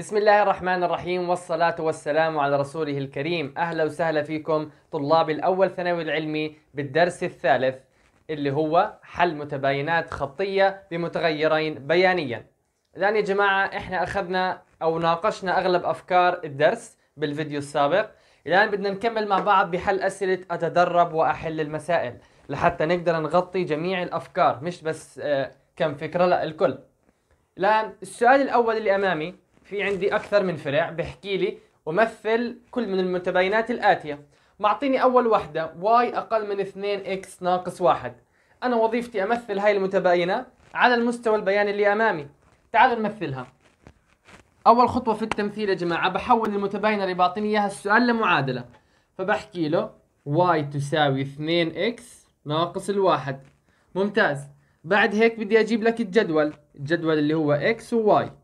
بسم الله الرحمن الرحيم والصلاة والسلام على رسوله الكريم أهلا وسهلا فيكم طلاب الأول ثانوي العلمي بالدرس الثالث اللي هو حل متباينات خطية بمتغيرين بيانيا الآن يا جماعة إحنا أخذنا أو ناقشنا أغلب أفكار الدرس بالفيديو السابق الآن بدنا نكمل مع بعض بحل أسئلة أتدرب وأحل المسائل لحتى نقدر نغطي جميع الأفكار مش بس آه، كم فكرة لا الكل الآن السؤال الأول اللي أمامي في عندي أكثر من فرع بحكي لي أمثل كل من المتباينات الآتية معطيني أول وحدة y أقل من 2 x ناقص 1 أنا وظيفتي أمثل هاي المتباينة على المستوى البياني اللي أمامي تعالوا نمثلها أول خطوة في التمثيل يا جماعة بحول المتباينة اللي بعطيني إياها السؤال لمعادلة فبحكي له y تساوي 2x ناقص الواحد ممتاز بعد هيك بدي أجيب لك الجدول الجدول اللي هو x و y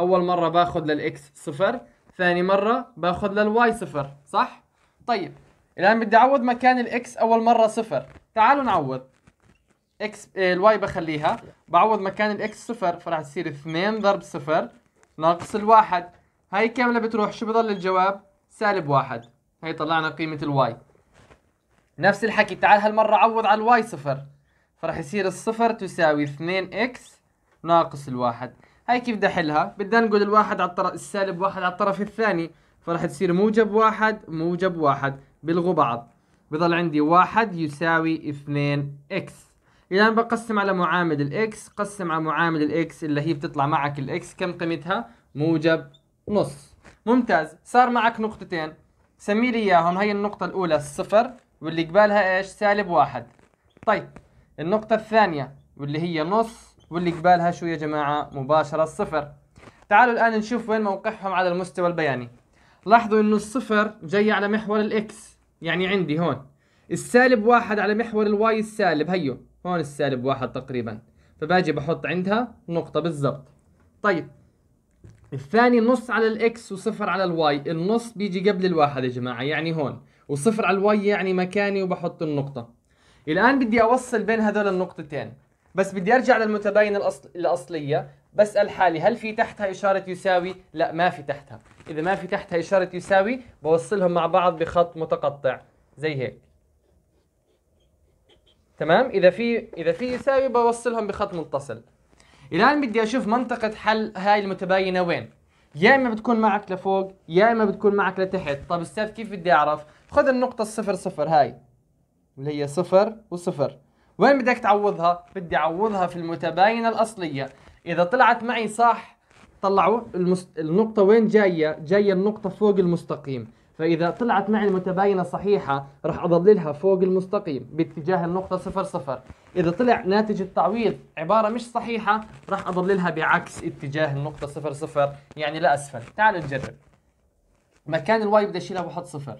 اول مره باخذ للاكس صفر ثاني مره باخذ للواي صفر صح طيب الان بدي اعوض مكان الاكس اول مره صفر تعالوا نعوض اكس آه، الواي بخليها بعوض مكان الاكس صفر فراح تصير 2 ضرب صفر ناقص الواحد هاي كاملة بتروح شو بضل الجواب سالب واحد هي طلعنا قيمة الواي نفس الحكي تعال هالمرة عوض على الواي صفر فراح يصير الصفر تساوي 2 اكس ناقص الواحد هاي كيف بدي احلها بدي انقل الواحد على الطرف السالب واحد على الطرف الثاني فراح تصير موجب واحد موجب واحد بلغوا بعض بضل عندي واحد يساوي اثنين اكس إذا بقسم على معامل الإكس قسم على معامل الإكس اللي هي بتطلع معك الإكس كم قيمتها؟ موجب نص ممتاز صار معك نقطتين سمي لي إياهم هي النقطة الأولى الصفر واللي قبالها إيش؟ سالب واحد طيب النقطة الثانية واللي هي نص واللي قبالها شو يا جماعة مباشرة الصفر تعالوا الآن نشوف وين موقعهم على المستوى البياني لاحظوا انه الصفر جاي على محور الاكس يعني عندي هون السالب واحد على محور الواي السالب هيو هون السالب واحد تقريبا فباجي بحط عندها نقطة بالضبط طيب الثاني نص على الاكس وصفر على الواي النص بيجي قبل الواحد يا جماعة يعني هون وصفر على الواي يعني مكاني وبحط النقطة الآن بدي أوصل بين هذول النقطتين بس بدي ارجع للمتباينه الأصل... الاصليه بسال حالي هل في تحتها اشاره يساوي لا ما في تحتها اذا ما في تحتها اشاره يساوي بوصلهم مع بعض بخط متقطع زي هيك تمام اذا في اذا في يساوي بوصلهم بخط متصل الان بدي اشوف منطقه حل هاي المتباينه وين يا اما بتكون معك لفوق يا اما بتكون معك لتحت طب استاذ كيف بدي اعرف خذ النقطه الصفر صفر هاي اللي هي صفر وصفر وين بدك تعوضها؟ بدي أعوضها في المتباينة الأصلية إذا طلعت معي صح طلعوا المست... النقطة وين جاية؟ جاية النقطة فوق المستقيم فإذا طلعت معي المتباينة صحيحة راح أضللها فوق المستقيم باتجاه النقطة صفر صفر إذا طلع ناتج التعويض عبارة مش صحيحة راح أضللها بعكس اتجاه النقطة صفر صفر يعني لأسفل تعالوا نجرب مكان الواي بدي أشيلها وأحط صفر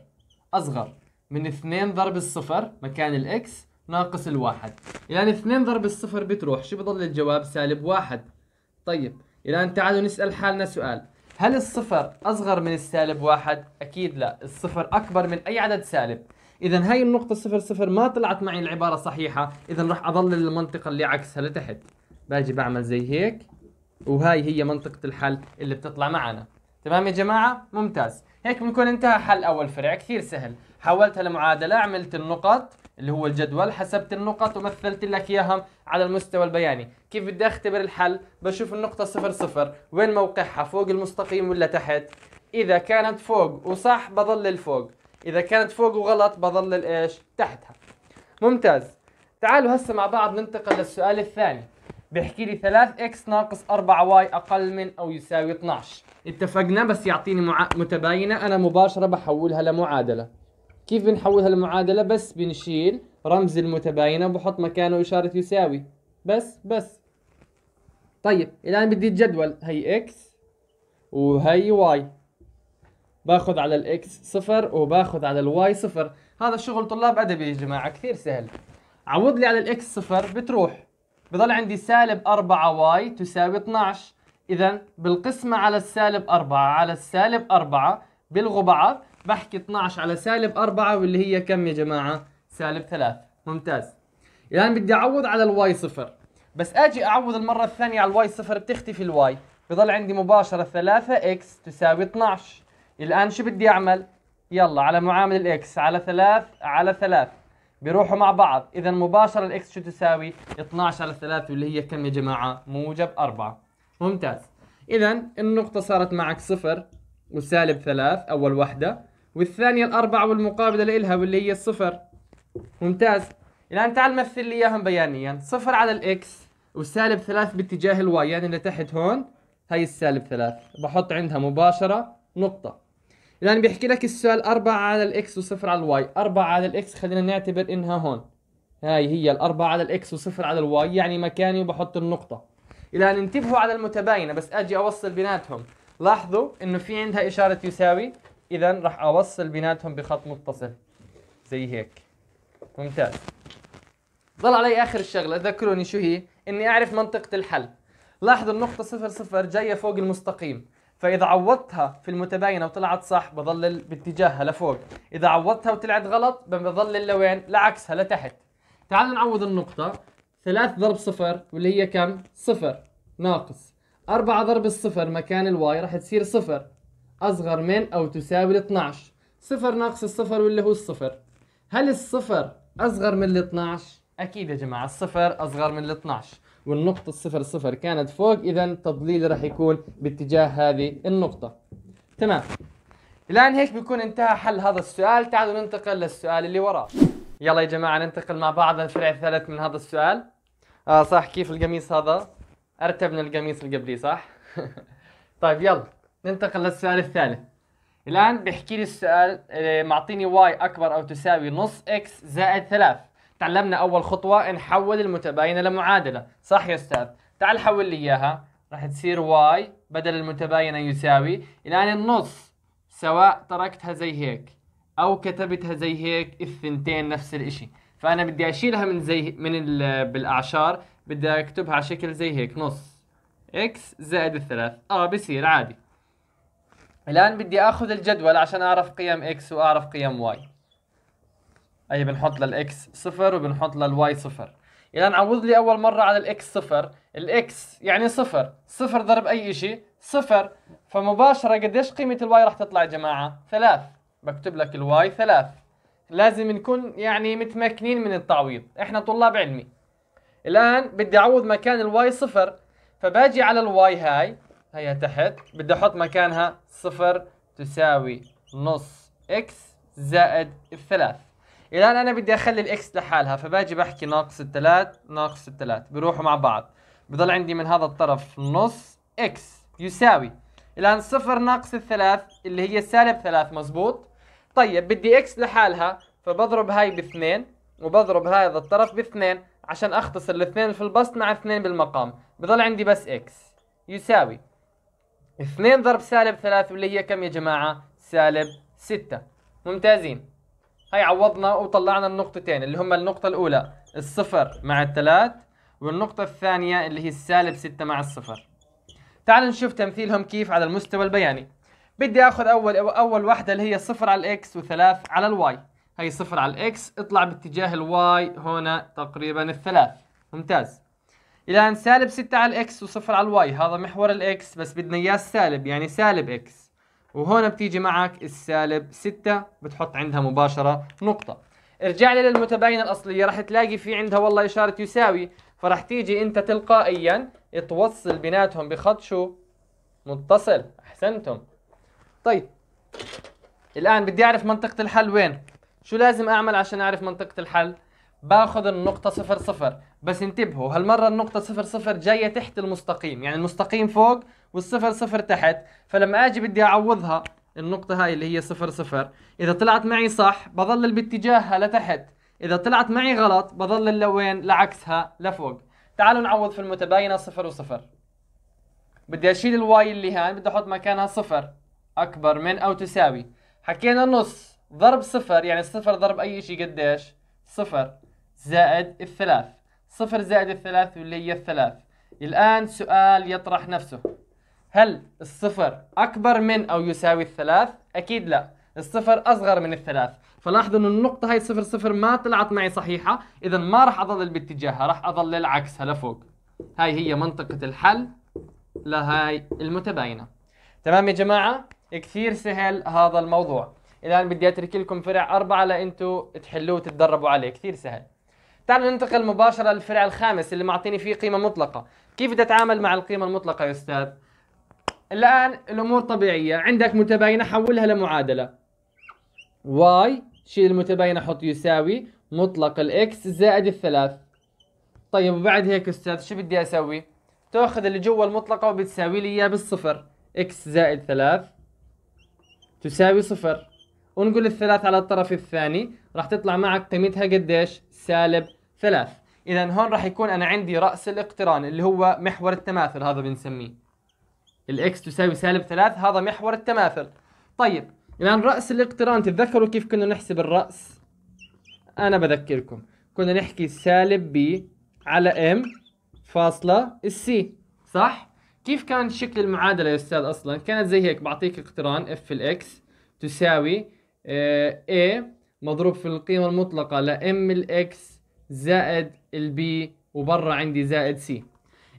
أصغر من 2 ضرب الصفر مكان الإكس ناقص الواحد يعني 2 ضرب الصفر بتروح شو بضل الجواب سالب واحد طيب الآن تعالوا نسأل حالنا سؤال هل الصفر أصغر من السالب واحد؟ أكيد لا الصفر أكبر من أي عدد سالب إذا هاي النقطة صفر صفر ما طلعت معي العبارة صحيحة إذا راح أضل المنطقة اللي عكسها لتحت باجي بعمل زي هيك وهاي هي منطقة الحل اللي بتطلع معنا تمام يا جماعة؟ ممتاز هيك بنكون انتهى حل أول فرع كثير سهل حولتها لمعادلة عملت النقط اللي هو الجدول حسبت النقط ومثلت لك اياها على المستوى البياني كيف بدي اختبر الحل بشوف النقطه صفر صفر وين موقعها فوق المستقيم ولا تحت اذا كانت فوق وصح بظل الفوق اذا كانت فوق وغلط بظل الايش تحتها ممتاز تعالوا هسه مع بعض ننتقل للسؤال الثاني بيحكي لي 3x ناقص 4y اقل من او يساوي 12 اتفقنا بس يعطيني متباينه انا مباشره بحولها لمعادله كيف بنحول هالمعادلة بس بنشيل رمز المتباينة وبحط مكانه إشارة يساوي بس بس طيب الآن بدي الجدول هي إكس وهي واي باخذ على الإكس صفر وباخذ على الواي صفر هذا شغل طلاب أدبي يا جماعة كثير سهل عوض لي على الإكس صفر بتروح بضل عندي سالب 4 واي تساوي 12 إذا بالقسمة على السالب 4 على السالب 4 بعض بحكي 12 على سالب 4 واللي هي كم يا جماعة؟ سالب 3 ممتاز الآن يعني بدي أعوض على الواي صفر بس أجي أعوض المرة الثانية على الواي صفر بتختفي الواي بضل عندي مباشرة 3 اكس تساوي 12 الآن شو بدي أعمل؟ يلا على معامل الاكس على 3 على 3 بيروحوا مع بعض إذا مباشرة الاكس شو تساوي؟ 12 على 3 واللي هي كم يا جماعة؟ موجب 4 ممتاز إذا النقطة صارت معك صفر وسالب 3 أول وحدة والثانية الأربعة والمقابلة لإلها واللي هي الصفر ممتاز الآن تعال مثل لي إياهم بيانيا صفر على الإكس وسالب ثلاث باتجاه الواي يعني اللي تحت هون هاي السالب ثلاث بحط عندها مباشرة نقطة الآن بيحكي لك السؤال أربعة على الإكس وصفر على الواي أربعة على الإكس خلينا نعتبر إنها هون هاي هي الأربعة على الإكس وصفر على الواي يعني مكاني وبحط النقطة الآن انتبهوا على المتباينة بس أجي أوصل بيناتهم لاحظوا إنه في عندها إشارة يساوي اذا راح اوصل بيناتهم بخط متصل زي هيك ممتاز ضل علي اخر الشغله ذكروني شو هي اني اعرف منطقه الحل لاحظوا النقطه صفر صفر جايه فوق المستقيم فاذا عوضتها في المتباينه وطلعت صح بظلل باتجاهها لفوق اذا عوضتها وطلعت غلط بظلل لوين لعكسها لتحت تعالوا نعوض النقطه ثلاث ضرب صفر واللي هي كم صفر ناقص أربعة ضرب الصفر مكان الواي راح تصير صفر أصغر من أو تساوي 12 صفر ناقص الصفر واللي هو الصفر هل الصفر أصغر من الـ 12 أكيد يا جماعة الصفر أصغر من الـ 12 والنقطة الصفر صفر كانت فوق إذا التضليل راح يكون باتجاه هذه النقطة تمام الآن هيك بيكون انتهى حل هذا السؤال تعالوا ننتقل للسؤال اللي وراه يلا يا جماعة ننتقل مع بعض للفرع الثالث من هذا السؤال آه صح كيف القميص هذا أرتب من القميص اللي قبليه صح طيب يلا ننتقل للسؤال الثالث الآن بيحكي لي السؤال آه، معطيني واي أكبر أو تساوي نص إكس زائد ثلاث تعلمنا أول خطوة نحول المتباينة لمعادلة صح يا أستاذ تعال حول لي إياها راح تصير واي بدل المتباينة يساوي الآن النص سواء تركتها زي هيك أو كتبتها زي هيك الثنتين نفس الإشي فأنا بدي أشيلها من زي من بالأعشار بدي أكتبها على شكل زي هيك نص إكس زائد الثلاث آه بصير عادي الآن بدي آخذ الجدول عشان أعرف قيم إكس وأعرف قيم واي أي بنحط للإكس صفر وبنحط للواي صفر الآن عوض لي أول مرة على الإكس صفر الإكس يعني صفر صفر ضرب أي شيء صفر فمباشرة قديش قيمة الواي راح تطلع يا جماعة ثلاث بكتب لك الواي ثلاث لازم نكون يعني متمكنين من التعويض احنا طلاب علمي الآن بدي أعوض مكان الواي صفر فباجي على الواي هاي هيا تحت بدي أحط مكانها صفر تساوي نص اكس زائد الثلاث الان انا بدي اخلي الاكس لحالها فباجي بحكي ناقص الثلاث ناقص الثلاث بيروحوا مع بعض بضل عندي من هذا الطرف نص اكس يساوي الان صفر ناقص الثلاث اللي هي سالب ثلاث مزبوط طيب بدي اكس لحالها فبضرب هاي باثنين وبضرب هذا الطرف باثنين عشان اختصر الاثنين في البسط مع اثنين بالمقام بضل عندي بس اكس يساوي 2 ضرب سالب 3 اللي هي كم يا جماعة؟ سالب 6 ممتازين هاي عوضنا وطلعنا النقطتين اللي هم النقطة الأولى الصفر مع الثلاث والنقطة الثانية اللي هي السالب 6 مع الصفر تعالوا نشوف تمثيلهم كيف على المستوى البياني بدي اخذ اول اول واحدة اللي هي صفر على الاكس وثلاث على الواي هي صفر على الاكس اطلع باتجاه الواي هنا تقريبا الثلاث ممتاز الان سالب 6 على الاكس وصفر على الواي هذا محور الاكس بس بدنا اياه سالب يعني سالب اكس وهون بتيجي معك السالب 6 بتحط عندها مباشرة نقطة ارجع لي للمتباينة الأصلية راح تلاقي في عندها والله إشارة يساوي فراح تيجي أنت تلقائيا توصل بيناتهم بخط شو متصل أحسنتم طيب الآن بدي أعرف منطقة الحل وين شو لازم أعمل عشان أعرف منطقة الحل باخذ النقطة صفر صفر بس انتبهوا هالمرة النقطة صفر صفر جاية تحت المستقيم يعني المستقيم فوق والصفر صفر تحت فلما اجي بدي اعوضها النقطة هاي اللي هي صفر صفر إذا طلعت معي صح بظلل باتجاهها لتحت إذا طلعت معي غلط بظلل لوين لعكسها لفوق تعالوا نعوض في المتباينة صفر وصفر بدي أشيل الواي اللي هان بدي أحط مكانها صفر أكبر من أو تساوي حكينا نص ضرب صفر يعني صفر ضرب أي شيء قديش صفر زائد الثلاث صفر زائد الثلاث واللي هي الثلاث الآن سؤال يطرح نفسه هل الصفر أكبر من أو يساوي الثلاث؟ أكيد لا الصفر أصغر من الثلاث فلاحظوا أن النقطة هاي صفر صفر ما طلعت معي صحيحة إذا ما راح أظل باتجاهها راح أظل العكس هلا فوق هاي هي منطقة الحل لهاي المتباينة تمام يا جماعة كثير سهل هذا الموضوع الآن بدي أترك لكم فرع أربعة لأنتوا تحلوه وتتدربوا عليه كثير سهل تعالوا ننتقل مباشرة للفرع الخامس اللي معطيني فيه قيمة مطلقة كيف بدي أتعامل مع القيمة المطلقة يا أستاذ؟ الآن الأمور طبيعية عندك متباينة حولها لمعادلة واي شيل المتباينة حط يساوي مطلق الإكس زائد الثلاث طيب وبعد هيك أستاذ شو بدي أسوي؟ تاخذ اللي جوا المطلقة وبتساوي لي إياه بالصفر إكس زائد ثلاث تساوي صفر ونقول الثلاث على الطرف الثاني راح تطلع معك قيمتها قديش؟ سالب ثلاث اذا هون راح يكون انا عندي راس الاقتران اللي هو محور التماثل هذا بنسميه الاكس تساوي سالب ثلاث هذا محور التماثل طيب الان راس الاقتران تتذكروا كيف كنا نحسب الراس انا بذكركم كنا نحكي سالب بي على ام فاصله السي صح كيف كان شكل المعادله يا استاذ اصلا كانت زي هيك بعطيك اقتران اف الاكس تساوي آه، A مضروب في القيمة المطلقة لام M الإكس زائد البي وبرا عندي زائد سي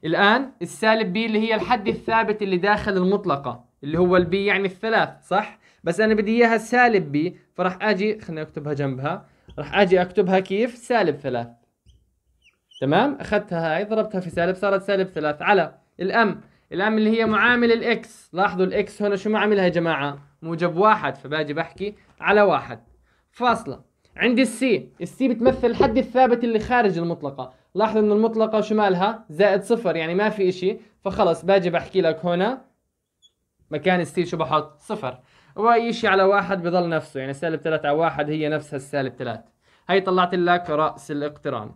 الآن السالب بي اللي هي الحد الثابت اللي داخل المطلقة اللي هو البي يعني الثلاث صح؟ بس أنا بدي إياها سالب بي فراح أجي خليني أكتبها جنبها راح أجي أكتبها كيف؟ سالب ثلاث تمام؟ أخذتها هاي ضربتها في سالب صارت سالب ثلاث على الأم الأم اللي هي معامل الإكس لاحظوا الإكس هنا شو معاملها يا جماعة؟ موجب واحد فباجي بحكي على واحد فاصلة عندي السي السي بتمثل الحد الثابت اللي خارج المطلقة لاحظوا ان المطلقة شمالها زائد صفر يعني ما في اشي فخلص باجي بحكي لك هنا مكان السي شو بحط صفر واي شيء على واحد بضل نفسه يعني سالب ثلاثة على واحد هي نفسها السالب ثلاثة هي طلعت لك رأس الاقتران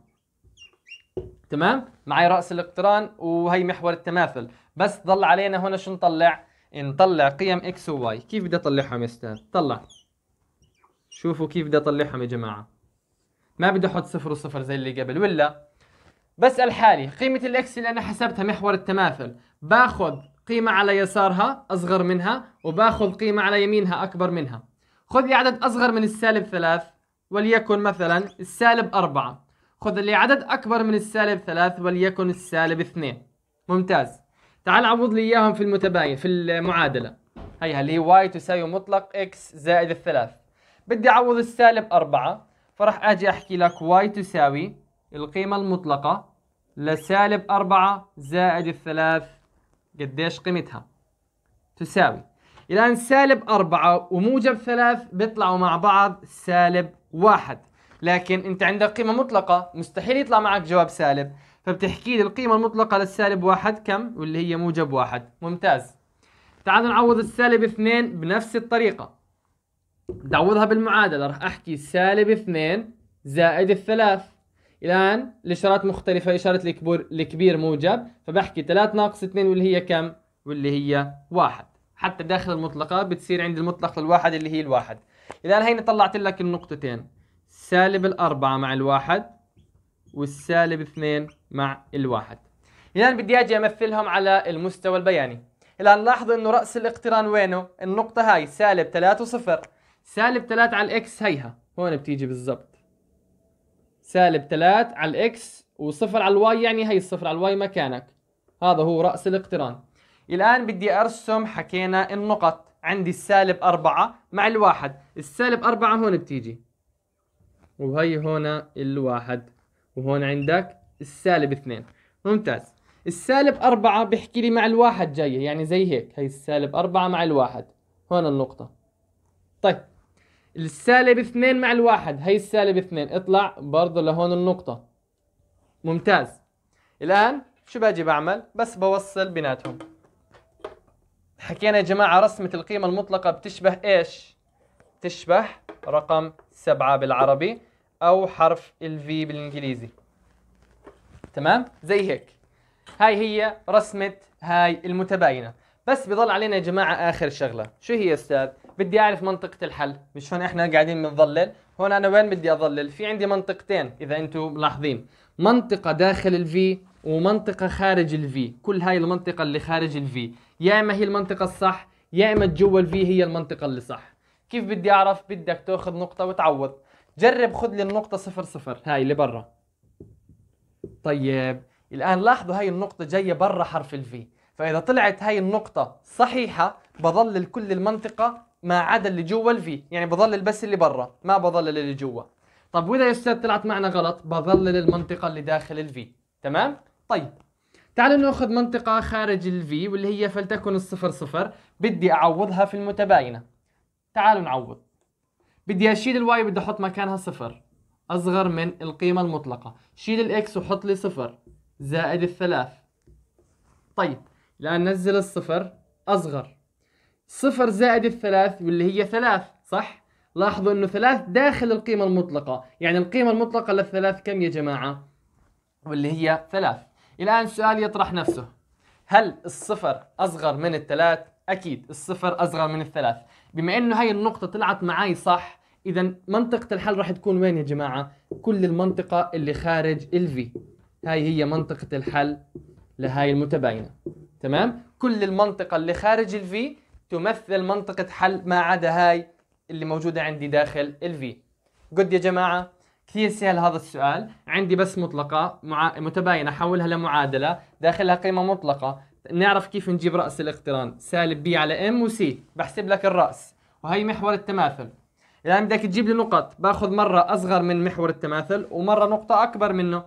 تمام معي رأس الاقتران وهي محور التماثل بس ضل علينا هنا شو نطلع نطلع قيم اكس وواي كيف بدي اطلعهم يا استاذ طلع شوفوا كيف بدي اطلعهم يا جماعه ما بدي احط صفر وصفر زي اللي قبل ولا بسال حالي قيمه الاكس اللي انا حسبتها محور التماثل باخذ قيمه على يسارها اصغر منها وباخذ قيمه على يمينها اكبر منها خذ لي عدد اصغر من السالب ثلاث وليكن مثلا السالب أربعة خذ لي عدد أكبر من السالب ثلاث وليكن السالب اثنين ممتاز تعال عوض لي إياهم في المتباين في المعادلة هيها اللي هي واي تساوي مطلق اكس زائد الثلاث بدي أعوض السالب أربعة فراح أجي أحكي لك y تساوي القيمة المطلقة لسالب أربعة زائد الثلاث قديش قيمتها تساوي الآن سالب أربعة وموجب ثلاث بيطلعوا مع بعض سالب واحد لكن أنت عندك قيمة مطلقة مستحيل يطلع معك جواب سالب فبتحكي لي القيمة المطلقة للسالب واحد كم واللي هي موجب واحد ممتاز تعالوا نعوض السالب اثنين بنفس الطريقة اعوضها بالمعادلة رح أحكي سالب اثنين زائد الثلاث الآن الإشارات مختلفة إشارة الكبير, الكبير موجب فبحكي ثلاث ناقص اثنين واللي هي كم؟ واللي هي واحد حتى داخل المطلقة بتصير عندي المطلق للواحد اللي هي الواحد الآن هيني طلعت لك النقطتين سالب الأربعة مع الواحد والسالب اثنين مع الواحد الآن بدي أجي أمثلهم على المستوى البياني الآن لاحظوا أنه رأس الاقتران وينه؟ النقطة هاي سالب ثلاثة وصفر سالب 3 على الاكس هيها هون بتيجي بالضبط سالب 3 على الاكس وصفر على الواي يعني هي الصفر على الواي مكانك هذا هو رأس الاقتران الآن بدي أرسم حكينا النقط عندي السالب 4 مع الواحد السالب 4 هون بتيجي وهي هون الواحد وهون عندك السالب 2 ممتاز السالب 4 بيحكي لي مع الواحد جاية يعني زي هيك هي السالب 4 مع الواحد هون النقطة طيب السالب اثنين مع الواحد هي السالب اثنين اطلع برضه لهون النقطة ممتاز الآن شو باجي بعمل بس بوصل بيناتهم حكينا يا جماعة رسمة القيمة المطلقة بتشبه ايش بتشبه رقم سبعة بالعربي أو حرف الفي بالإنجليزي تمام زي هيك هاي هي رسمة هاي المتباينة بس بضل علينا يا جماعة آخر شغلة شو هي أستاذ بدي اعرف منطقه الحل مش هون احنا قاعدين بنظلل هون انا وين بدي اظلل في عندي منطقتين اذا انتم ملاحظين منطقه داخل الفي ومنطقه خارج الفي كل هاي المنطقه اللي خارج الفي يا اما هي المنطقه الصح يا اما جوا الفي هي المنطقه اللي صح كيف بدي اعرف بدك تاخذ نقطه وتعوض جرب خذ لي النقطه صفر صفر هاي اللي برا طيب الان لاحظوا هاي النقطه جايه برا حرف الفي فاذا طلعت هاي النقطه صحيحه بظلل كل المنطقه ما عدا اللي جوا الفي يعني بظلل بس اللي برا ما بظلل اللي جوا طب واذا يا استاذ طلعت معنا غلط بظلل المنطقه اللي داخل الفي تمام طيب تعالوا ناخذ منطقه خارج الفي واللي هي فلتكن الصفر صفر بدي اعوضها في المتباينه تعالوا نعوض بدي اشيل الواي بدي احط مكانها صفر اصغر من القيمه المطلقه شيل الاكس وحط لي صفر زائد الثلاث طيب الان نزل الصفر اصغر صفر زائد الثلاث واللي هي ثلاث صح؟ لاحظوا انه ثلاث داخل القيمة المطلقة يعني القيمة المطلقة للثلاث كم يا جماعة؟ واللي هي ثلاث الآن السؤال يطرح نفسه هل الصفر أصغر من الثلاث؟ أكيد الصفر أصغر من الثلاث بما أنه هاي النقطة طلعت معي صح إذا منطقة الحل راح تكون وين يا جماعة؟ كل المنطقة اللي خارج الفي هاي هي منطقة الحل لهاي المتباينة تمام؟ كل المنطقة اللي خارج الفي تمثل منطقة حل ما عدا هاي اللي موجودة عندي داخل الفي قد يا جماعة كثير سهل هذا السؤال عندي بس مطلقة مع... متباينة حولها لمعادلة داخلها قيمة مطلقة نعرف كيف نجيب رأس الاقتران سالب بي على ام وسي بحسب لك الرأس وهي محور التماثل الآن بدك تجيب لي نقط باخذ مرة أصغر من محور التماثل ومرة نقطة أكبر منه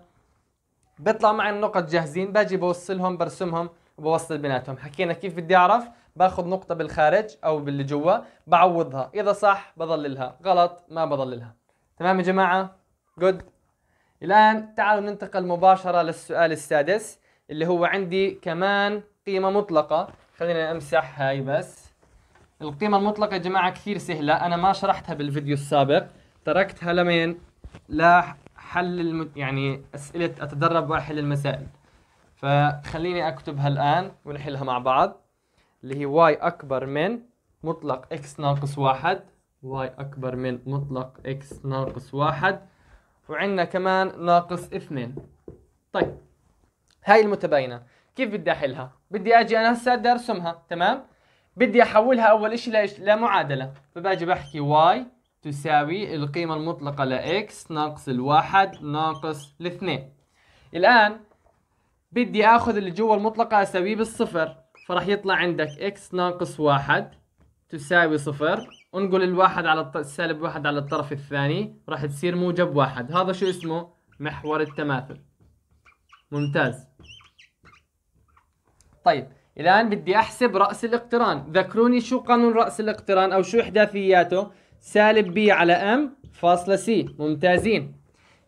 بيطلع معي النقط جاهزين باجي بوصلهم برسمهم وبوصل بيناتهم حكينا كيف بدي أعرف باخذ نقطة بالخارج أو باللي جوا بعوضها إذا صح بضللها غلط ما بضللها تمام يا جماعة جود الآن تعالوا ننتقل مباشرة للسؤال السادس اللي هو عندي كمان قيمة مطلقة خلينا أمسح هاي بس القيمة المطلقة يا جماعة كثير سهلة أنا ما شرحتها بالفيديو السابق تركتها لمين لا حل الم... يعني أسئلة أتدرب وأحل المسائل فخليني أكتبها الآن ونحلها مع بعض اللي هي واي أكبر من مطلق إكس ناقص واحد واي أكبر من مطلق إكس ناقص واحد وعندنا كمان ناقص اثنين طيب هاي المتباينة كيف بدي أحلها؟ بدي أجي أنا هسا بدي أرسمها تمام؟ بدي أحولها أول إشي لإيش؟ لمعادلة فباجي بحكي واي تساوي القيمة المطلقة لإكس ناقص الواحد ناقص الاثنين الآن بدي آخذ اللي جوا المطلقة أساويه بالصفر فراح يطلع عندك اكس ناقص واحد تساوي صفر انقل الواحد على السالب واحد على الطرف الثاني راح تصير موجب واحد هذا شو اسمه محور التماثل ممتاز طيب الان بدي احسب راس الاقتران ذكروني شو قانون راس الاقتران او شو احداثياته سالب بي على ام فاصله سي ممتازين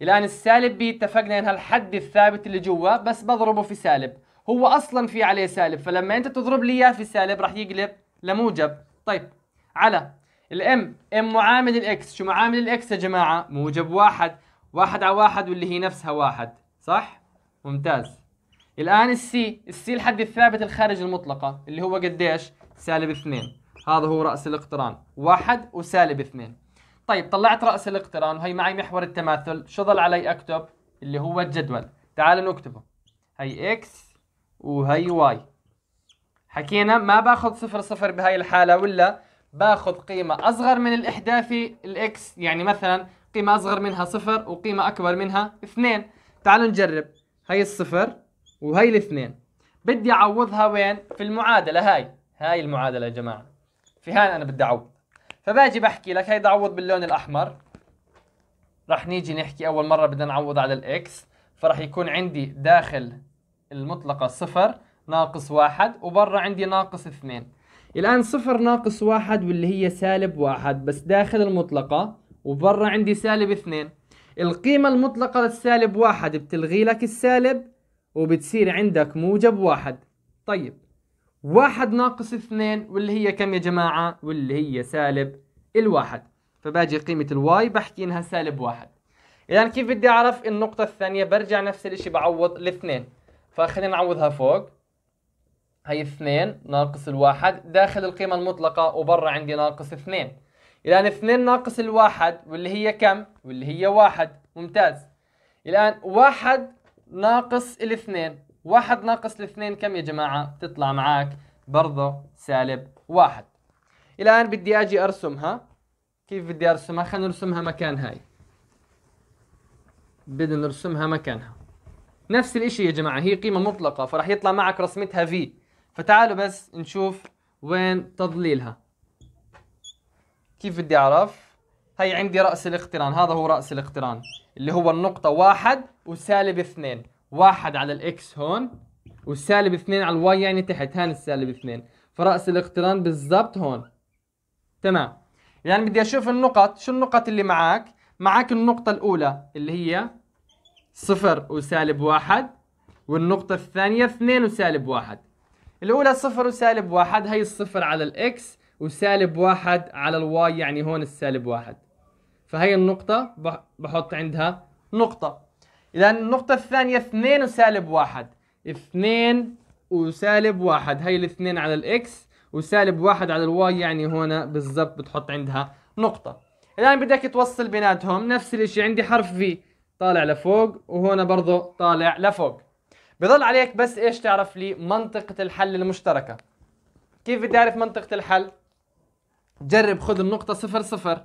الان السالب بي اتفقنا انها الحد الثابت اللي جوا بس بضربه في سالب هو اصلا في عليه سالب فلما انت تضرب لي اياه في سالب راح يقلب لموجب طيب على الام ام معامل الاكس شو معامل الاكس يا جماعه موجب واحد واحد على واحد واللي هي نفسها واحد صح ممتاز الان السي السي الحد الثابت الخارج المطلقه اللي هو قديش سالب اثنين هذا هو راس الاقتران واحد وسالب اثنين طيب طلعت راس الاقتران وهي معي محور التماثل شو ظل علي اكتب اللي هو الجدول تعالوا نكتبه هي اكس وهي واي حكينا ما باخذ صفر صفر بهاي الحالة ولا باخذ قيمة أصغر من الإحداثي الإكس يعني مثلا قيمة أصغر منها صفر وقيمة أكبر منها اثنين تعالوا نجرب هاي الصفر وهي الاثنين بدي أعوضها وين؟ في المعادلة هاي هاي المعادلة يا جماعة في هاي أنا بدي أعوض فباجي بحكي لك هاي بدي أعوض باللون الأحمر رح نيجي نحكي أول مرة بدنا نعوض على الإكس فرح يكون عندي داخل المطلقة صفر ناقص واحد وبرا عندي ناقص اثنين الآن صفر ناقص واحد واللي هي سالب واحد بس داخل المطلقة وبرا عندي سالب اثنين القيمة المطلقة للسالب واحد بتلغي لك السالب وبتصير عندك موجب واحد طيب واحد ناقص اثنين واللي هي كم يا جماعة واللي هي سالب الواحد فباجي قيمة الواي بحكي انها سالب واحد إذا كيف بدي أعرف النقطة الثانية برجع نفس الشيء بعوض الاثنين فخلينا نعوضها فوق هي اثنين ناقص الواحد داخل القيمة المطلقة وبرا عندي ناقص اثنين الآن اثنين ناقص الواحد واللي هي كم؟ واللي هي واحد ممتاز الآن واحد ناقص الاثنين واحد ناقص الاثنين كم يا جماعة؟ تطلع معاك برضه سالب واحد الآن بدي أجي أرسمها كيف بدي أرسمها؟ خلينا نرسمها مكان هاي بدنا نرسمها مكانها نفس الشيء يا جماعه هي قيمه مطلقه فراح يطلع معك رسمتها في فتعالوا بس نشوف وين تضليلها كيف بدي اعرف هي عندي راس الاقتران هذا هو راس الاقتران اللي هو النقطه واحد وسالب اثنين واحد على الاكس هون وسالب اثنين على الواي يعني تحت هان السالب اثنين فرأس الاقتران بالضبط هون تمام يعني بدي اشوف النقط شو النقط اللي معك معك النقطة الأولى اللي هي صفر وسالب واحد والنقطة الثانية اثنين وسالب واحد الأولى صفر وسالب واحد هي الصفر على الإكس وسالب واحد على الواي يعني هون السالب واحد فهي النقطة بحط عندها نقطة إذا النقطة الثانية اثنين وسالب واحد اثنين وسالب واحد هي الاثنين على الإكس وسالب واحد على الواي يعني هون بالضبط بتحط عندها نقطة الآن بدك توصل بيناتهم نفس الشيء عندي حرف في طالع لفوق وهنا برضه طالع لفوق بضل عليك بس ايش تعرف لي منطقة الحل المشتركة كيف بدي اعرف منطقة الحل جرب خذ النقطة صفر صفر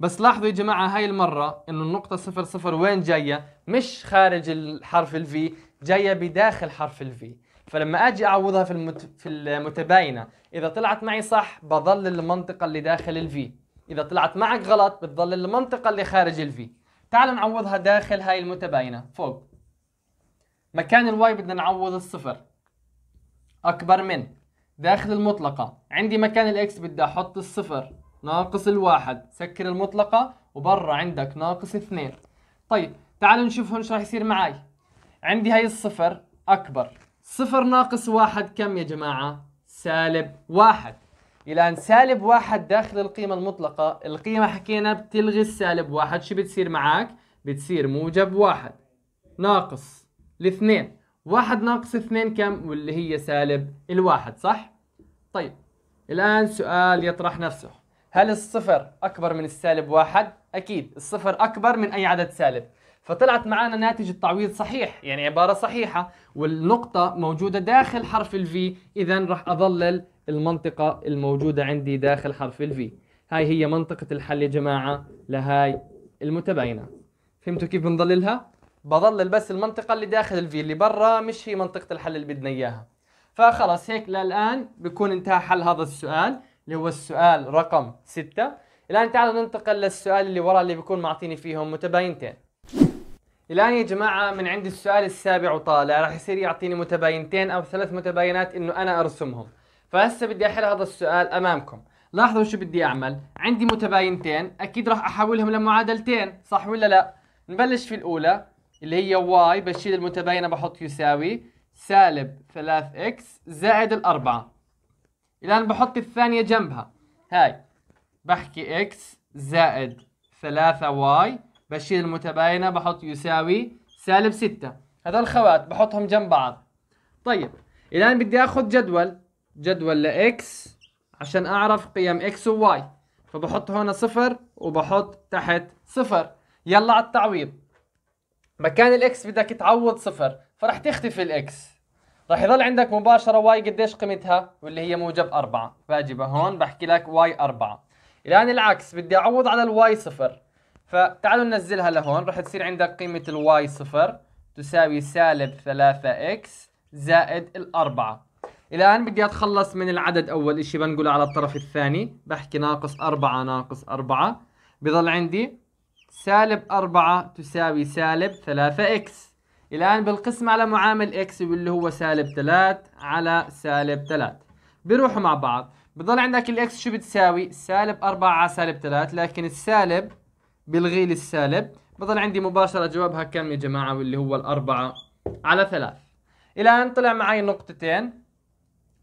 بس لاحظوا يا جماعة هاي المرة انه النقطة صفر صفر وين جاية مش خارج الحرف الفي جاية بداخل حرف الفي فلما اجي اعوضها في المت... في المتباينة اذا طلعت معي صح بظل المنطقة اللي داخل الفي اذا طلعت معك غلط بتظل المنطقة اللي خارج الفي تعالوا نعوضها داخل هاي المتباينة فوق مكان الواي بدنا نعوض الصفر أكبر من داخل المطلقة عندي مكان الإكس بدي أحط الصفر ناقص الواحد سكر المطلقة وبرا عندك ناقص اثنين طيب تعالوا نشوف هون شو راح يصير معي عندي هاي الصفر أكبر صفر ناقص واحد كم يا جماعة؟ سالب واحد الى ان سالب واحد داخل القيمة المطلقة القيمة حكينا بتلغي السالب واحد شو بتصير معك بتصير موجب واحد ناقص الاثنين واحد ناقص اثنين كم واللي هي سالب الواحد صح طيب الان سؤال يطرح نفسه هل الصفر اكبر من السالب واحد اكيد الصفر اكبر من اي عدد سالب فطلعت معنا ناتج التعويض صحيح يعني عبارة صحيحة والنقطة موجودة داخل حرف الفي إذا رح أظلل المنطقة الموجودة عندي داخل حرف الفي هاي هي منطقة الحل يا جماعة لهاي المتباينة فهمتوا كيف بنضللها؟ بضلل بس المنطقة اللي داخل الفي اللي برا مش هي منطقة الحل اللي بدنا إياها فخلص هيك للآن بكون انتهى حل هذا السؤال اللي هو السؤال رقم ستة الآن تعالوا ننتقل للسؤال اللي ورا اللي بيكون معطيني فيهم متباينتين الآن يا جماعة من عند السؤال السابع وطالع راح يصير يعطيني متباينتين أو ثلاث متباينات إنه أنا أرسمهم فهسه بدي احل هذا السؤال امامكم لاحظوا شو بدي اعمل عندي متباينتين اكيد راح احولهم لمعادلتين صح ولا لا نبلش في الاولى اللي هي واي بشيل المتباينه بحط يساوي سالب 3 اكس زائد الأربعة الان بحط الثانيه جنبها هاي بحكي اكس زائد 3 واي بشيل المتباينه بحط يساوي سالب 6 هذول خوات بحطهم جنب بعض طيب الان بدي اخذ جدول جدول لإكس عشان أعرف قيم إكس وواي فبحط هون صفر وبحط تحت صفر يلا على التعويض مكان الإكس بدك تعوض صفر فرح تختفي الإكس راح يضل عندك مباشرة واي قديش قيمتها واللي هي موجب أربعة فأجي هون بحكي لك واي أربعة الآن العكس بدي أعوض على الواي صفر فتعالوا ننزلها لهون راح تصير عندك قيمة الواي صفر تساوي سالب ثلاثة إكس زائد الأربعة الان بدي اتخلص من العدد اول اشي بنقله على الطرف الثاني بحكي ناقص أربعة ناقص أربعة بضل عندي سالب أربعة تساوي سالب ثلاثة إكس الآن بالقسم على معامل إكس واللي هو سالب ثلاث على سالب ثلاث بيروحوا مع بعض بضل عندك الإكس شو بتساوي سالب أربعة على سالب ثلاث لكن السالب بلغي لي السالب بضل عندي مباشرة جوابها كم يا جماعة واللي هو الأربعة على ثلاث الآن طلع معي نقطتين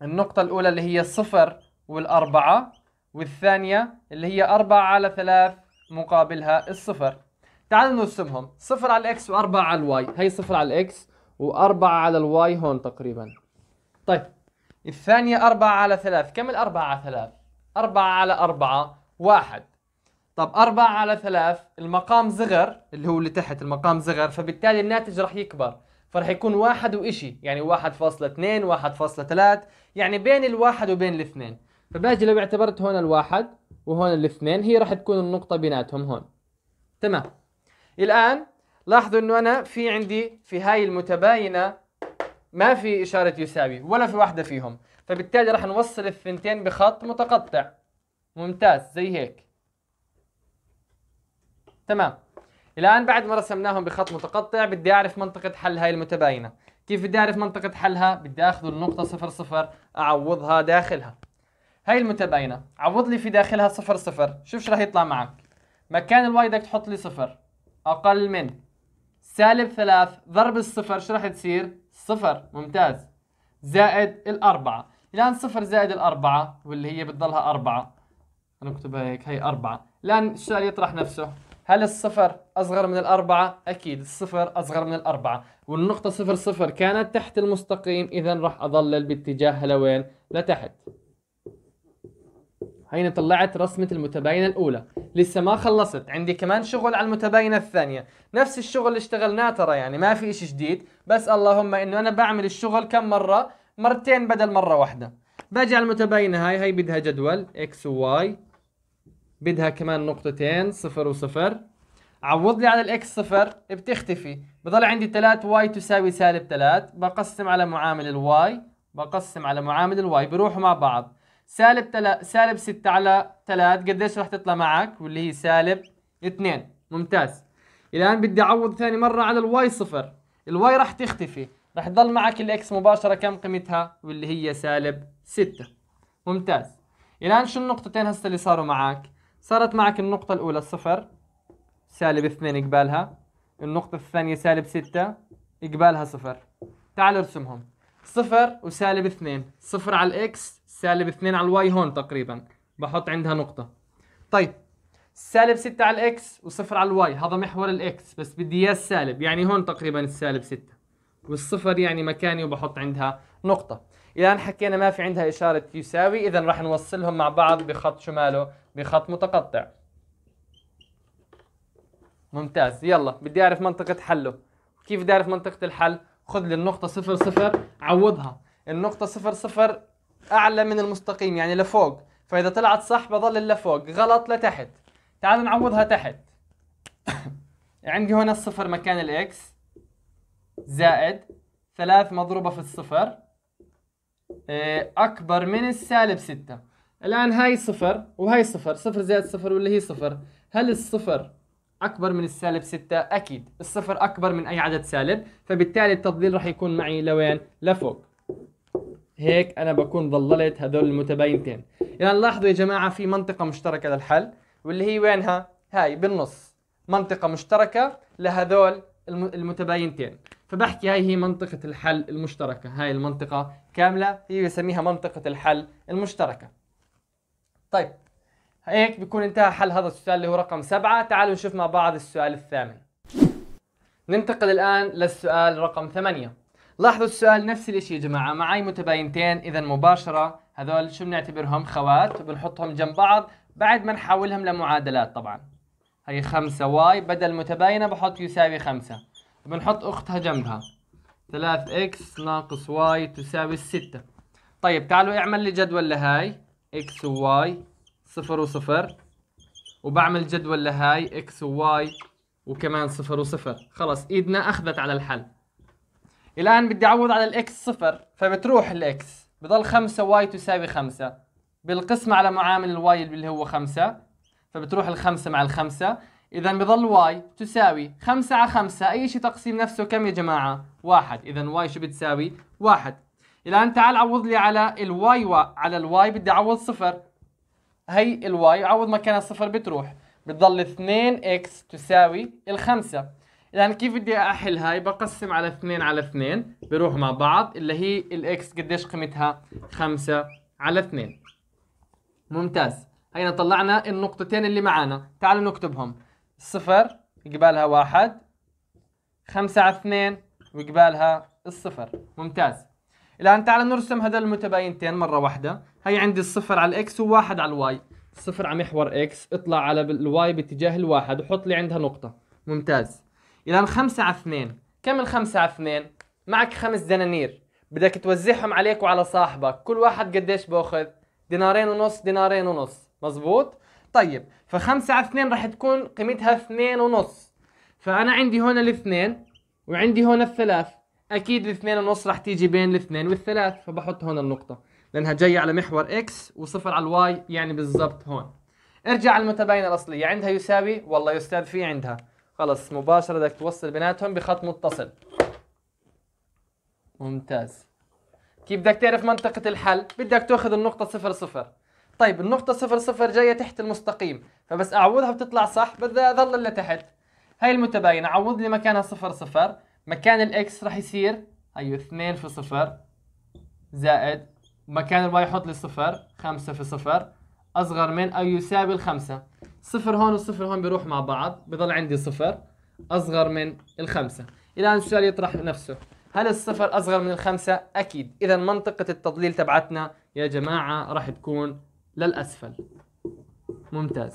النقطة الأولى اللي هي صفر والأربعة والثانية اللي هي أربعة على ثلاث مقابلها الصفر تعالوا نرسمهم صفر على الإكس وأربعة على الواي هي صفر على الإكس وأربعة على الواي هون تقريبا طيب الثانية أربعة على ثلاث كم الأربعة على ثلاث أربعة على أربعة واحد طب أربعة على ثلاث المقام صغر اللي هو اللي تحت المقام صغر فبالتالي الناتج رح يكبر فرح يكون واحد وإشي يعني واحد فاصلة اثنين واحد فاصلة ثلاث يعني بين الواحد وبين الاثنين فباجي لو اعتبرت هون الواحد وهون الاثنين هي راح تكون النقطة بيناتهم هون تمام الآن لاحظوا انه انا في عندي في هاي المتباينة ما في إشارة يساوي ولا في واحدة فيهم فبالتالي راح نوصل الثنتين بخط متقطع ممتاز زي هيك تمام الان بعد ما رسمناهم بخط متقطع بدي اعرف منطقه حل هاي المتباينه كيف بدي اعرف منطقه حلها بدي اخذ النقطه صفر صفر اعوضها داخلها هاي المتباينه عوض لي في داخلها صفر صفر شوف شو راح يطلع معك مكان الواي بدك تحط لي صفر اقل من سالب ثلاث ضرب الصفر شو راح تصير صفر ممتاز زائد الأربعة الآن صفر زائد الأربعة واللي هي بتضلها أربعة نكتبها هيك هي أربعة الآن السؤال يطرح نفسه هل الصفر أصغر من الأربعة؟ أكيد الصفر أصغر من الأربعة والنقطة صفر صفر كانت تحت المستقيم إذا راح أظلل باتجاهها لوين؟ لتحت هيني طلعت رسمة المتباينة الأولى لسه ما خلصت عندي كمان شغل على المتباينة الثانية نفس الشغل اللي اشتغلناه ترى يعني ما في إشي جديد بس اللهم إنه أنا بعمل الشغل كم مرة مرتين بدل مرة واحدة باجي على المتباينة هاي هاي بدها جدول x و y بدها كمان نقطتين صفر وصفر عوض لي على الاكس صفر بتختفي بضل عندي 3 واي تساوي سالب 3 بقسم على معامل الواي بقسم على معامل الواي بروحوا مع بعض سالب تلا... سالب 6 على 3 قديش رح تطلع معك واللي هي سالب 2 ممتاز الان بدي اعوض ثاني مره على الواي صفر الواي رح تختفي رح تضل معك الاكس مباشره كم قيمتها واللي هي سالب 6 ممتاز الان شو النقطتين هسه اللي صاروا معك صارت معك النقطة الأولى صفر سالب اثنين إقبالها النقطة الثانية سالب ستة إقبالها صفر تعال ارسمهم صفر وسالب اثنين صفر على الإكس سالب اثنين على الواي هون تقريبا بحط عندها نقطة طيب سالب ستة على الإكس وصفر على الواي هذا محور الإكس بس بدي إياه السالب يعني هون تقريبا السالب ستة والصفر يعني مكاني وبحط عندها نقطة الآن حكينا ما في عندها إشارة يساوي إذا راح نوصلهم مع بعض بخط شماله بخط متقطع ممتاز يلا بدي اعرف منطقة حله كيف بدي اعرف منطقة الحل خذ لي النقطة صفر صفر عوضها النقطة صفر صفر اعلى من المستقيم يعني لفوق فاذا طلعت صح بظل لفوق غلط لتحت تعال نعوضها تحت عندي هنا الصفر مكان الاكس زائد ثلاث مضروبة في الصفر إيه، أكبر من السالب ستة الآن هاي صفر وهاي صفر صفر زائد صفر واللي هي صفر هل الصفر أكبر من السالب ستة أكيد الصفر أكبر من أي عدد سالب فبالتالي التضليل راح يكون معي لوين لفوق هيك أنا بكون ضللت هذول المتباينتين يعني لاحظوا يا جماعة في منطقة مشتركة للحل واللي هي وينها هاي بالنص منطقة مشتركة لهذول المتباينتين فبحكي هاي هي منطقة الحل المشتركة هاي المنطقة كاملة هي بسميها منطقة الحل المشتركة طيب هيك بيكون انتهى حل هذا السؤال اللي هو رقم سبعة تعالوا نشوف مع بعض السؤال الثامن ننتقل الآن للسؤال رقم ثمانية لاحظوا السؤال نفس الشيء يا جماعة معي متباينتين إذا مباشرة هذول شو بنعتبرهم خوات وبنحطهم جنب بعض بعد ما نحولهم لمعادلات طبعا هي خمسة واي بدل متباينة بحط يساوي خمسة بنحط أختها جنبها ثلاث إكس ناقص واي تساوي الستة طيب تعالوا اعمل لي جدول لهاي اكس وواي صفر وصفر وبعمل جدول لهاي اكس وواي وكمان صفر وصفر خلص ايدنا اخذت على الحل الان بدي اعوض على الاكس صفر فبتروح الاكس بضل خمسة واي تساوي خمسة بالقسمة على معامل الواي اللي هو خمسة فبتروح الخمسة مع الخمسة إذا بضل واي تساوي خمسة على خمسة أي شيء تقسيم نفسه كم يا جماعة؟ واحد إذا واي شو بتساوي؟ واحد الان تعال عوض لي على الواي على الواي بدي اعوض صفر هي الواي عوض مكانها صفر بتروح بتضل 2 اكس تساوي الخمسة الان كيف بدي احل هاي بقسم على 2 على 2 بيروحوا مع بعض اللي هي الاكس قديش قيمتها 5 على 2 ممتاز هينا طلعنا النقطتين اللي معانا تعالوا نكتبهم صفر قبالها واحد خمسة على اثنين وقبالها الصفر ممتاز الآن تعال نرسم هذول المتباينتين مرة واحدة هي عندي الصفر على الإكس وواحد على الواي الصفر على محور إكس اطلع على الواي باتجاه الواحد وحط لي عندها نقطة ممتاز الآن خمسة على اثنين كم الخمسة على اثنين؟ معك خمس دنانير بدك توزعهم عليك وعلى صاحبك كل واحد قديش باخذ؟ دينارين ونص دينارين ونص مزبوط؟ طيب فخمسة على اثنين راح تكون قيمتها اثنين ونص فأنا عندي هون الاثنين وعندي هون الثلاث اكيد الاثنين ونص رح تيجي بين الاثنين والثلاث فبحط هون النقطه لانها جايه على محور اكس وصفر على الواي يعني بالضبط هون ارجع على المتباينه الاصليه عندها يساوي والله يا استاذ في عندها خلص مباشره بدك توصل بيناتهم بخط متصل ممتاز كيف بدك تعرف منطقه الحل بدك تاخذ النقطه صفر صفر طيب النقطة صفر صفر جاية تحت المستقيم فبس أعوضها بتطلع صح بدي أظل اللي تحت هاي المتباينة عوض لي مكانها صفر صفر مكان الاكس راح يصير ايوه 2 في صفر زائد مكان الواي يحط لي صفر 5 في صفر اصغر من او يساوي الخمسة صفر هون وصفر هون بيروح مع بعض بضل عندي صفر اصغر من الخمسة الان السؤال يطرح نفسه هل الصفر اصغر من الخمسة اكيد اذا منطقة التضليل تبعتنا يا جماعة راح تكون للاسفل ممتاز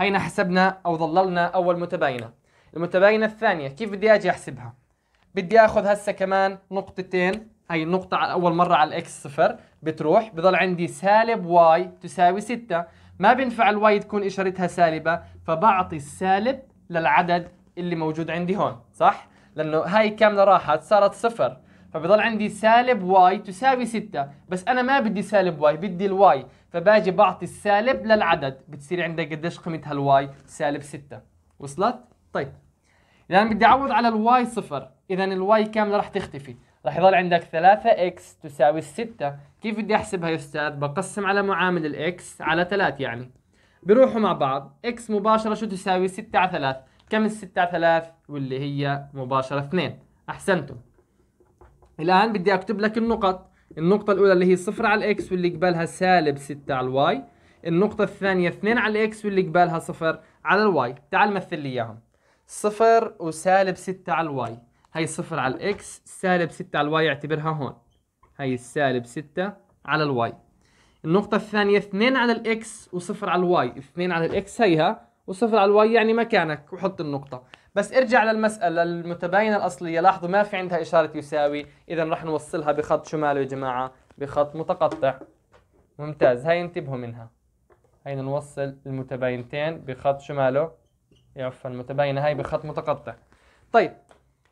هينا حسبنا او ضللنا اول متباينه المتباينة الثانية كيف بدي أجي أحسبها بدي أخذ هسه كمان نقطتين هي النقطة على أول مرة على الإكس صفر بتروح بضل عندي سالب واي تساوي ستة ما بينفع الواي تكون إشارتها سالبة فبعطي السالب للعدد اللي موجود عندي هون صح؟ لأنه هاي كاملة راحت صارت صفر فبضل عندي سالب واي تساوي 6 بس انا ما بدي سالب واي بدي الواي فباجي بعطي السالب للعدد بتصير عندي قديش قيمتها الواي سالب 6 وصلت طيب اذا بدي اعوض على الواي صفر اذا الواي كامله راح تختفي راح يضل عندك 3 اكس تساوي 6 كيف بدي احسبها يا استاذ بقسم على معامل الاكس على 3 يعني بيروحوا مع بعض اكس مباشره شو تساوي 6 على 3 كم ال 6 على 3 واللي هي مباشره 2 احسنتم الان بدي اكتب لك النقط النقطة الأولى اللي هي صفر على الإكس واللي قبالها سالب 6 على الواي النقطة الثانية 2 على الإكس واللي قبالها صفر على الواي تعال مثل لي إياهم صفر وسالب 6 على الواي هي صفر على الاكس سالب 6 على الواي اعتبرها هون هي السالب 6 على الواي النقطة الثانية 2 على الاكس وصفر على الواي 2 على الاكس هيها وصفر على الواي يعني مكانك وحط النقطة بس ارجع للمسألة المتباينة الأصلية لاحظوا ما في عندها إشارة يساوي إذا رح نوصلها بخط شو ماله يا جماعة بخط متقطع ممتاز هاي انتبهوا منها هاي نوصل المتباينتين بخط شماله يافا المتباينة هاي بخط متقطع طيب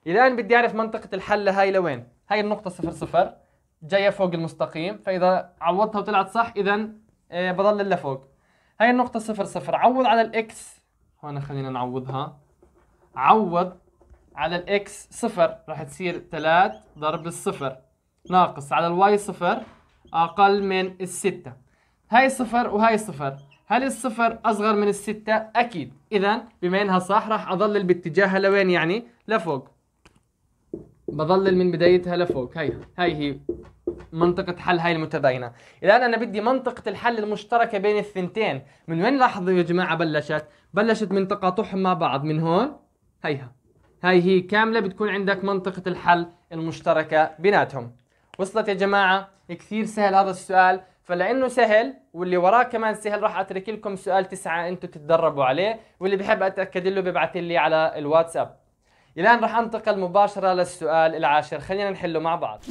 الآن بدي أعرف منطقة الحل هاي لوين هاي النقطة صفر صفر جاية فوق المستقيم فإذا عوضتها وطلعت صح إذا آه، بضل إلا فوق هاي النقطة صفر صفر عوض على الإكس هون خلينا نعوضها عوض على الإكس صفر راح تصير 3 ضرب الصفر ناقص على الواي صفر أقل من الستة هاي صفر وهاي صفر هل الصفر أصغر من الستة؟ أكيد إذا بما إنها صح راح أضلل باتجاهها لوين يعني؟ لفوق بضلل من بدايتها لفوق هي هي هي منطقة حل هاي المتباينة الآن أنا بدي منطقة الحل المشتركة بين الثنتين من وين لاحظوا يا جماعة بلشت؟ بلشت من تقاطعهم مع بعض من هون هيها هاي هي كاملة بتكون عندك منطقة الحل المشتركة بيناتهم وصلت يا جماعة؟ كثير سهل هذا السؤال فلانه سهل واللي وراه كمان سهل راح اترك لكم سؤال تسعة انتم تتدربوا عليه واللي بحب اتاكد له ببعث لي على الواتساب الان راح انتقل مباشره للسؤال العاشر خلينا نحله مع بعض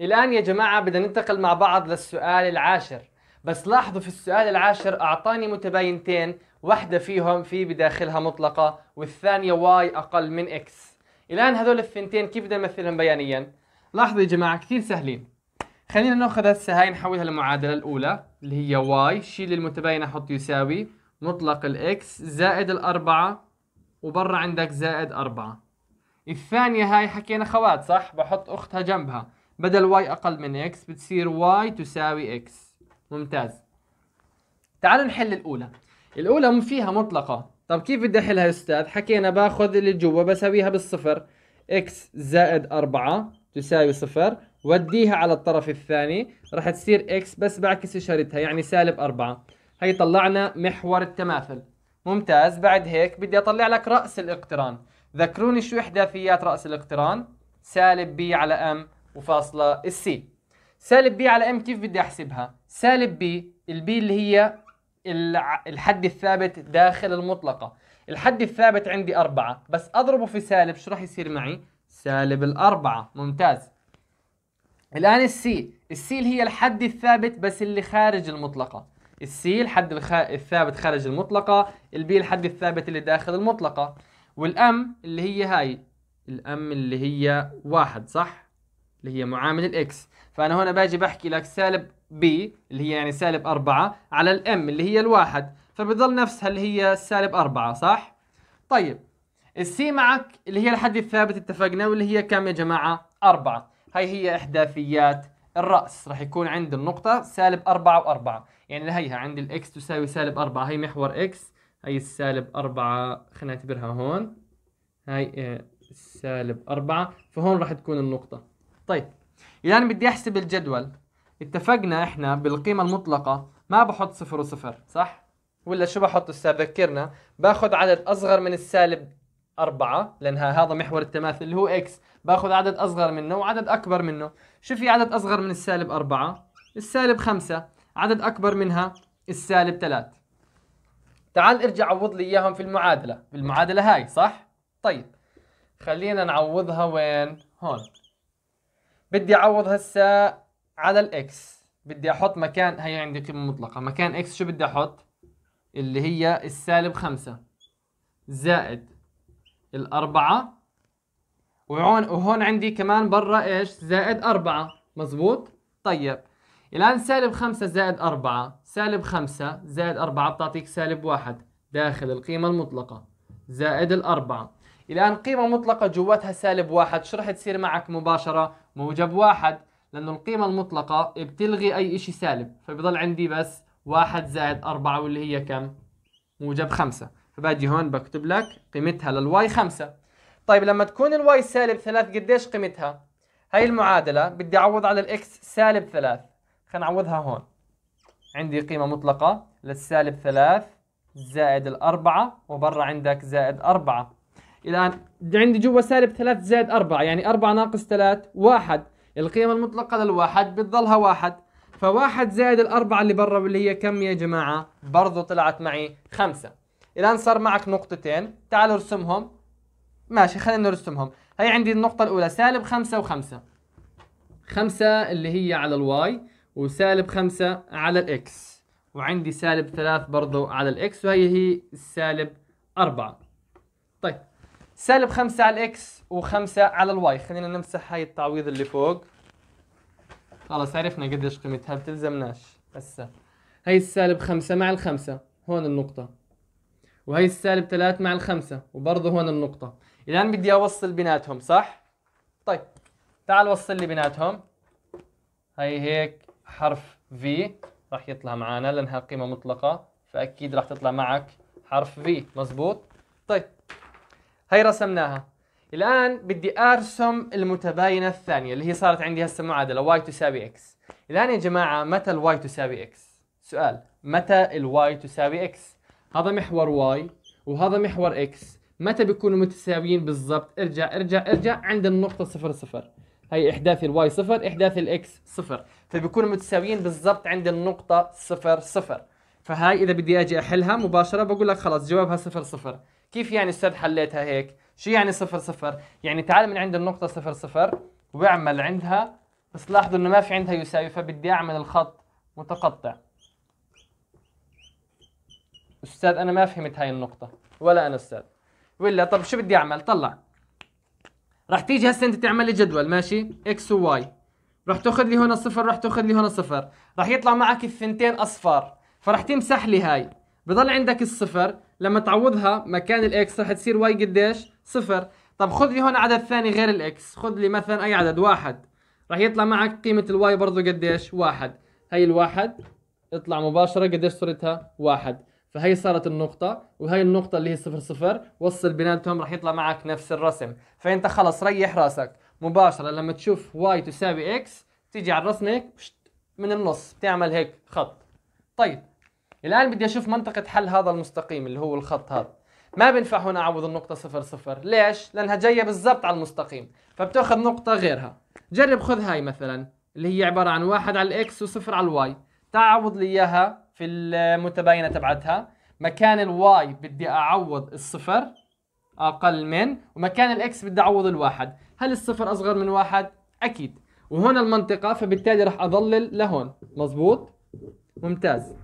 الان يا جماعه بدنا ننتقل مع بعض للسؤال العاشر بس لاحظوا في السؤال العاشر اعطاني متباينتين واحده فيهم في بداخلها مطلقه والثانيه واي اقل من اكس الان هذول الثنتين كيف بدنا نمثلهم بيانيا لاحظوا يا جماعه كثير سهلين خلينا ناخذ هسه هاي نحولها للمعادله الاولى اللي هي واي شيل المتباينه حط يساوي مطلق الاكس زائد الأربعة وبرا عندك زائد أربعة الثانية هاي حكينا خوات صح بحط أختها جنبها بدل واي أقل من اكس بتصير واي تساوي اكس ممتاز تعالوا نحل الأولى الأولى فيها مطلقة طب كيف بدي أحلها يا أستاذ حكينا باخذ اللي جوا بساويها بالصفر اكس زائد أربعة تساوي صفر وديها على الطرف الثاني راح تصير اكس بس بعكس اشارتها يعني سالب أربعة هي طلعنا محور التماثل ممتاز بعد هيك بدي اطلع لك راس الاقتران ذكروني شو احداثيات راس الاقتران سالب بي على ام وفاصله السي سالب بي على ام كيف بدي احسبها سالب بي البي اللي هي الحد الثابت داخل المطلقه الحد الثابت عندي أربعة بس أضربه في سالب شو راح يصير معي سالب الأربعة ممتاز الآن السي السي اللي هي الحد الثابت بس اللي خارج المطلقة السي الحد الثابت خارج المطلقة البي الحد الثابت اللي داخل المطلقة والأم اللي هي هاي الأم اللي هي واحد صح؟ اللي هي معامل الإكس فأنا هنا باجي بحكي لك سالب بي اللي هي يعني سالب أربعة على الأم اللي هي الواحد فبضل نفسها اللي هي سالب أربعة صح؟ طيب السي معك اللي هي الحد الثابت اتفقنا واللي هي كم يا جماعة؟ أربعة هاي هي إحداثيات الرأس راح يكون عند النقطة سالب أربعة وأربعة يعني لهيها عند الإكس تساوي سالب أربعة هي محور إكس هي السالب أربعة خلينا نعتبرها هون هاي السالب آه، أربعة فهون راح تكون النقطة طيب إذا أنا بدي أحسب الجدول اتفقنا إحنا بالقيمة المطلقة ما بحط صفر وصفر صح؟ ولا شو بحط أستاذ ذكرنا باخذ عدد أصغر من السالب أربعة لأنها هذا محور التماثل اللي هو إكس باخذ عدد اصغر منه وعدد اكبر منه شو في عدد اصغر من السالب أربعة السالب خمسة عدد اكبر منها السالب 3 تعال ارجع عوض لي اياهم في المعادله بالمعادله هاي صح طيب خلينا نعوضها وين هون بدي اعوض هسه على الاكس بدي احط مكان هي عندي قيمه مطلقه مكان اكس شو بدي احط اللي هي السالب خمسة زائد الأربعة وهون وهون عندي كمان برا ايش زائد أربعة مزبوط طيب الآن سالب خمسة زائد أربعة سالب خمسة زائد أربعة بتعطيك سالب واحد داخل القيمة المطلقة زائد الأربعة الآن قيمة مطلقة جواتها سالب واحد شو رح تصير معك مباشرة موجب واحد لأنه القيمة المطلقة بتلغي أي إشي سالب فبضل عندي بس واحد زائد أربعة واللي هي كم موجب خمسة فباجي هون بكتب لك قيمتها للواي خمسة طيب لما تكون الواي سالب 3 قديش قيمتها؟ هاي المعادلة بدي أعوض على الإكس سالب 3 خلينا نعوضها هون عندي قيمة مطلقة للسالب 3 زائد الأربعة وبرا عندك زائد أربعة الآن عندي جوا سالب 3 زائد 4 يعني 4 ناقص 3 واحد القيمة المطلقة للواحد بتضلها واحد فواحد زائد الأربعة اللي برا واللي هي كم يا جماعة؟ برضه طلعت معي خمسة الآن صار معك نقطتين تعال ارسمهم ماشي خلينا نرسمهم هي عندي النقطة الأولى سالب خمسة وخمسة خمسة اللي هي على الواي وسالب خمسة على الإكس وعندي سالب ثلاث برضو على الإكس وهي هي سالب أربعة طيب سالب خمسة على الإكس وخمسة على الواي خلينا نمسح هاي التعويض اللي فوق خلاص عرفنا قديش قيمتها بتلزمناش بس هي السالب خمسة مع الخمسة هون النقطة وهي السالب ثلاث مع الخمسة وبرضه هون النقطة الان بدي أوصل بيناتهم صح؟ طيب تعال وصل لي بيناتهم هي هيك حرف V راح يطلع معنا لأنها قيمة مطلقة فأكيد راح تطلع معك حرف V مزبوط طيب هي رسمناها الآن بدي أرسم المتباينة الثانية اللي هي صارت عندي هسه معادلة y تساوي x الآن يا جماعة متى ال y تساوي x؟ سؤال متى ال y تساوي x؟ هذا محور y وهذا محور x متى بيكونوا متساويين بالضبط ارجع ارجع ارجع عند النقطه صفر صفر هي احداث الواي صفر احداث الاكس صفر فبيكونوا متساويين بالضبط عند النقطه صفر صفر فهاي اذا بدي اجي احلها مباشره بقول لك خلص جوابها صفر صفر كيف يعني استاذ حليتها هيك شو يعني صفر صفر يعني تعال من عند النقطه صفر صفر واعمل عندها بس لاحظوا انه ما في عندها يساوي فبدي اعمل الخط متقطع استاذ انا ما فهمت هاي النقطه ولا انا استاذ ولا طب شو بدي اعمل طلع رح تيجي هسه انت تعمل لي جدول ماشي اكس وواي رح تاخذ لي هنا صفر رح تاخذ لي هنا صفر رح يطلع معك الثنتين اصفار فرح تمسح لي هاي بضل عندك الصفر لما تعوضها مكان الاكس رح تصير واي قديش صفر طب خذ لي هون عدد ثاني غير الاكس خذ لي مثلا اي عدد واحد رح يطلع معك قيمة الواي برضه قديش واحد هاي الواحد اطلع مباشرة قديش صورتها واحد فهي صارت النقطة وهي النقطة اللي هي صفر صفر وصل بيناتهم راح يطلع معك نفس الرسم فأنت خلص ريح راسك مباشرة لما تشوف واي تساوي اكس تيجي على الرسمة من النص بتعمل هيك خط طيب الآن بدي أشوف منطقة حل هذا المستقيم اللي هو الخط هذا ما بينفع هنا أعوض النقطة صفر صفر ليش؟ لأنها جاية بالضبط على المستقيم فبتاخذ نقطة غيرها جرب خذ هاي مثلا اللي هي عبارة عن واحد على الإكس وصفر على الواي تعوض لي إياها في المتباينة تبعتها مكان الواي بدي أعوض الصفر أقل من ومكان الإكس بدي أعوض الواحد هل الصفر أصغر من واحد؟ أكيد وهون المنطقة فبالتالي رح أضلل لهون مظبوط؟ ممتاز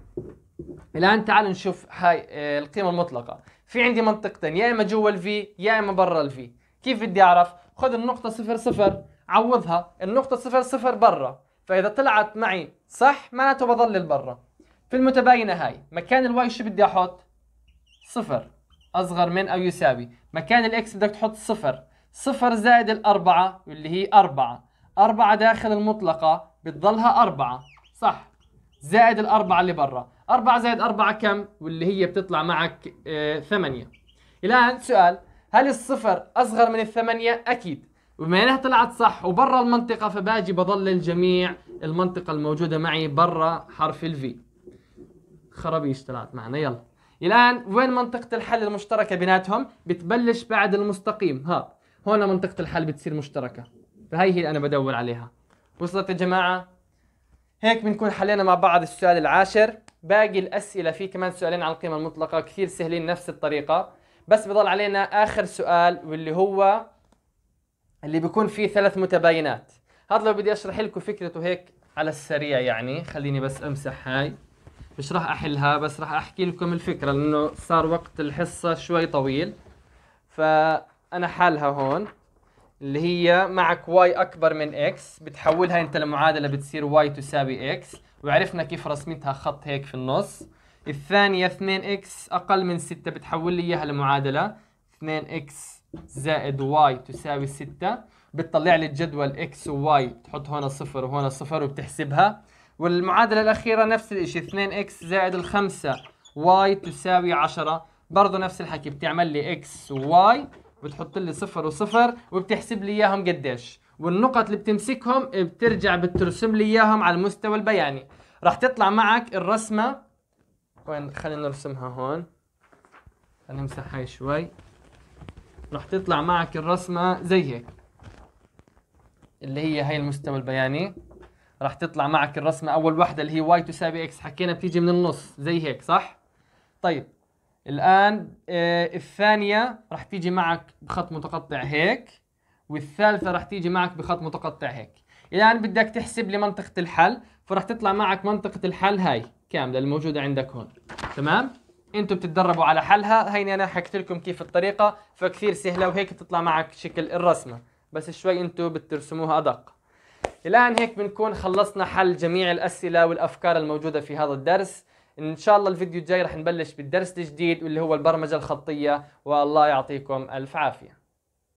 الآن تعالوا نشوف هاي آه، القيمة المطلقة في عندي منطقتين يا إما جوا الفي يا إما برا الفي كيف بدي أعرف؟ خذ النقطة صفر صفر عوضها النقطة صفر صفر برا فإذا طلعت معي صح معناته بضلل برا في المتباينة هاي مكان الواي شو بدي أحط؟ صفر أصغر من أو يساوي مكان الإكس بدك تحط صفر صفر زائد الأربعة اللي هي أربعة أربعة داخل المطلقة بتضلها أربعة صح زائد الأربعة اللي برا أربعة زائد أربعة كم؟ واللي هي بتطلع معك آه ثمانية الآن سؤال هل الصفر أصغر من الثمانية؟ أكيد وبما انها طلعت صح وبرا المنطقة فباجي بضل الجميع المنطقة الموجودة معي برا حرف الفي خرابيش طلعت معنا يلا الان وين منطقه الحل المشتركه بيناتهم بتبلش بعد المستقيم ها هون منطقه الحل بتصير مشتركه فهي هي اللي انا بدور عليها وصلت يا جماعه هيك بنكون حلينا مع بعض السؤال العاشر باقي الاسئله في كمان سؤالين عن القيمه المطلقه كثير سهلين نفس الطريقه بس بضل علينا اخر سؤال واللي هو اللي بيكون فيه ثلاث متباينات هذا لو بدي اشرح لكم فكرته هيك على السريع يعني خليني بس امسح هاي مش راح احلها بس راح احكي لكم الفكره لانه صار وقت الحصه شوي طويل فانا حالها هون اللي هي معك واي اكبر من اكس بتحولها انت لمعادله بتصير واي تساوي اكس وعرفنا كيف رسمتها خط هيك في النص الثانيه 2 اكس اقل من 6 بتحول لي اياها لمعادله 2 اكس زائد واي تساوي 6 بتطلع لي الجدول اكس وواي بتحط هون صفر وهون صفر وبتحسبها والمعادلة الأخيرة نفس الشيء 2x زائد الخمسة y تساوي 10 برضو نفس الحكي بتعمل لي x وy بتحط لي صفر وصفر وبتحسب لي إياهم قديش والنقط اللي بتمسكهم بترجع بترسم لي إياهم على المستوى البياني راح تطلع معك الرسمة وين خلينا نرسمها هون خلينا نمسح هاي شوي راح تطلع معك الرسمة زي هيك اللي هي هاي المستوى البياني راح تطلع معك الرسمه اول وحده اللي هي واي تساوي اكس حكينا بتيجي من النص زي هيك صح طيب الان آه الثانيه راح تيجي معك بخط متقطع هيك والثالثه راح تيجي معك بخط متقطع هيك الان بدك تحسب لي منطقه الحل فراح تطلع معك منطقه الحل هاي كامله الموجوده عندك هون تمام انتم بتتدربوا على حلها هيني انا حكيت لكم كيف الطريقه فكثير سهله وهيك بتطلع معك شكل الرسمه بس شوي انتم بترسموها ادق الآن هيك بنكون خلصنا حل جميع الأسئلة والأفكار الموجودة في هذا الدرس إن شاء الله الفيديو الجاي رح نبلش بالدرس الجديد واللي هو البرمجة الخطية والله يعطيكم ألف عافية